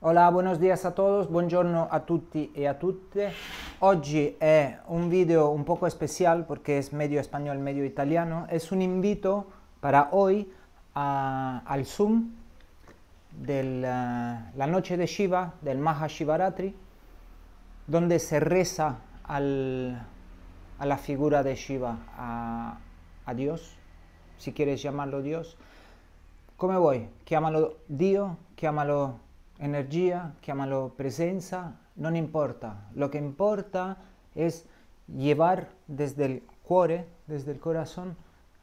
Hola, buenos días a todos, buongiorno a tutti e a tutte. Hoy es un video un poco especial porque es medio español, medio italiano. Es un invito para hoy al Zoom de eh, la, noche de Shiva, del Mahashivaratri, donde se reza a la figura de Shiva, a, Dios, si quieres llamarlo Dios. ¿Cómo voy? Llámalo Dios, llámalo energía, llámalo presencia, no importa. Lo que importa es llevar desde el cuore, desde el corazón,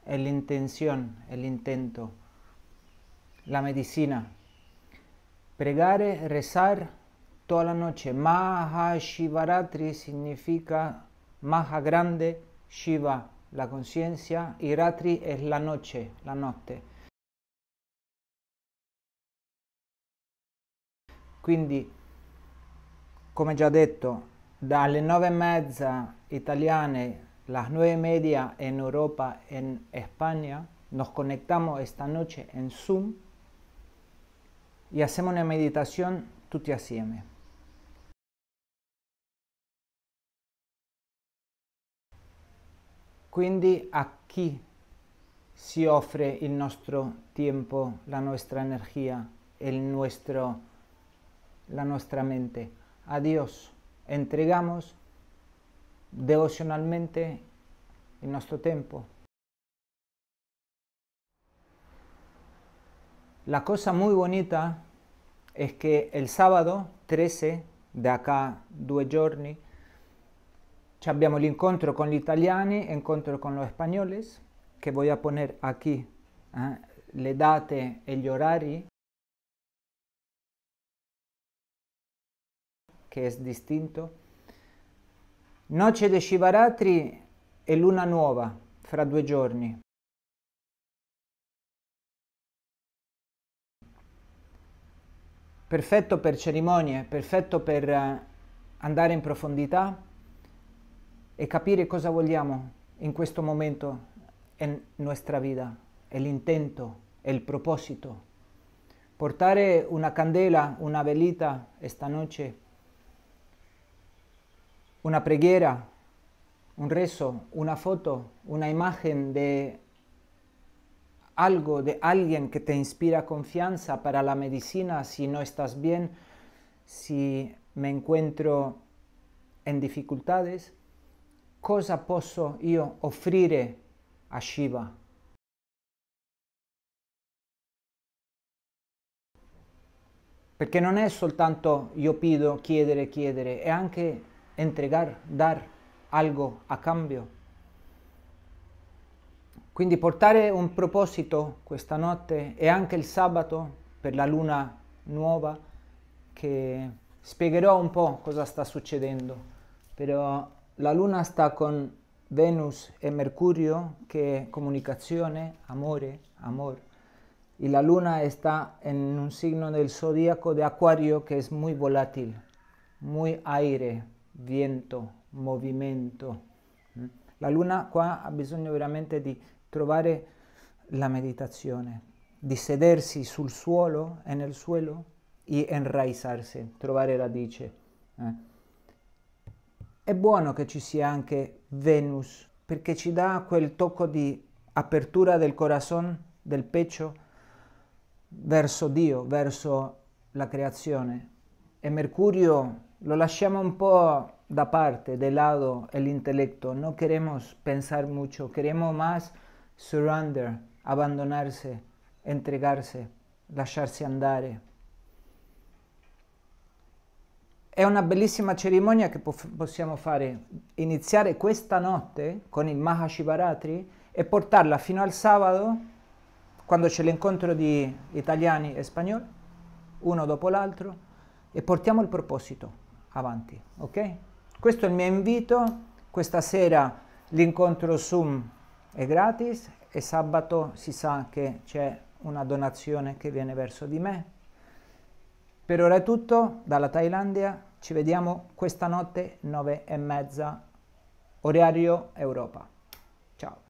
la intención, el intento, la medicina. Pregar, rezar toda la noche. Maha Shivaratri significa Maha grande, Shiva, la conciencia, y Ratri es la noche, la noche. Quindi, come già detto, dalle nove e mezza italiane, las nove e media in Europa, in España, nos conectamos questa notte in Zoom e facciamo una meditazione tutti assieme. Quindi a chi si offre il nostro tempo, la nostra energia il nostro la nuestra mente a Dios. Entregamos devocionalmente en nuestro tiempo La cosa muy bonita es que el sábado 13 de acá due giorni el l'incontro con gli italiani, encuentro con los españoles, que voy a poner aquí ¿eh? le date e gli orari che es distinto. Noce de Shivaratri e luna nuova fra due giorni. Perfetto per cerimonie, perfetto per eh, andare in profondità e capire cosa vogliamo in questo momento en nostra vita, è l'intento, è il proposito. Portare una candela, una velita questa noche una preguera, un rezo, una foto, una imagen de algo, de alguien que te inspira confianza para la medicina si no estás bien, si me encuentro en dificultades, cosa posso io offrire a Shiva? Perché non è soltanto yo pido, chiedere, chiedere, è anche entregar, dar algo a cambio. Quindi portare un proposito questa notte e anche il sabato per la luna nuova che spiegherò un po' cosa sta succedendo, però la luna sta con Venus e Mercurio che è comunicazione, amore, amor. E la luna sta in un signo del zodíaco de Acuario che è molto volátil, molto aereo viento, movimento. Mm? La luna qua ha bisogno veramente di trovare la meditazione, di sedersi sul suolo e nel suolo e enraizzarsi, trovare radice. Eh. È buono che ci sia anche Venus perché ci dà quel tocco di apertura del corazon, del pecho, verso Dio, verso la creazione. E Mercurio lo lasciamo un po' da parte, de lato l'intelletto, non No queremos pensar mucho, queremos más surrender, abbandonarsi, entregarsi, lasciarsi andare. È una bellissima cerimonia che possiamo fare, iniziare questa notte con il Mahashivaratri e portarla fino al sabato, quando c'è l'incontro di italiani e spagnoli, uno dopo l'altro, e portiamo il proposito avanti, ok? Questo è il mio invito, questa sera l'incontro Zoom è gratis e sabato si sa che c'è una donazione che viene verso di me. Per ora è tutto dalla Thailandia, ci vediamo questa notte 9 e mezza, orario Europa. Ciao.